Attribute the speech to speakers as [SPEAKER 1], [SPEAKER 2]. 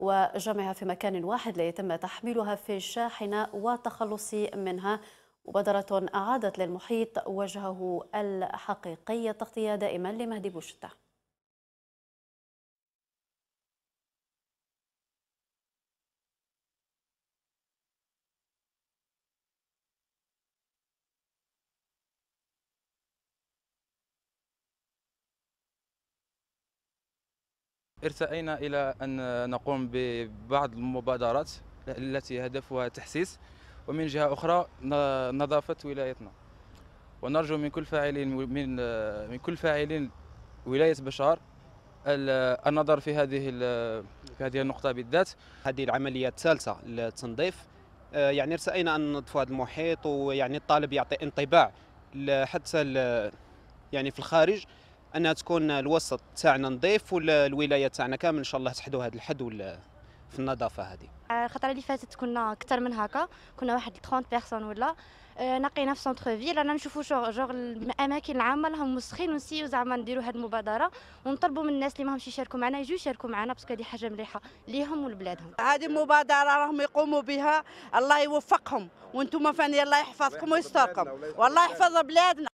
[SPEAKER 1] وجمعها في مكان واحد ليتم تحميلها في الشاحنة والتخلص منها مبادرة أعادت للمحيط وجهه الحقيقي التغطية دائما لمهدي بوشته
[SPEAKER 2] ارتئينا إلى أن نقوم ببعض المبادرات التي هدفها تحسيس ومن جهة أخرى نظافة ولايتنا ونرجو من كل فاعلين من من كل فاعلين ولاية بشار النظر في هذه في هذه
[SPEAKER 3] النقطة بالذات هذه العملية الثالثة للتنظيف آه، يعني ارتئينا أن ننظفوا هذا المحيط ويعني الطالب يعطي انطباع حتى يعني في الخارج انها تكون الوسط تاعنا نظيف والولايه تاعنا كامل ان شاء الله تحدوا هذا الحد ولا في النظافه هذه
[SPEAKER 4] آه، الخطره اللي فاتت كنا اكثر من هكا كنا واحد 30 بيرسون ولا آه، نقينا في سونتر فيل رانا نشوفوا جوغ الاماكن العامه راهم مسخين ونسيو زعما نديروا هذه المبادره ونطلبوا من الناس اللي ماهمش يشاركوا معنا يجوا يشاركوا معنا باسكو هذه حاجه مليحه ليهم ولبلادهم هذه
[SPEAKER 5] مبادره راهم يقوموا بها الله يوفقهم وانتم فاني الله يحفظكم ويستركم والله يحفظ بلادنا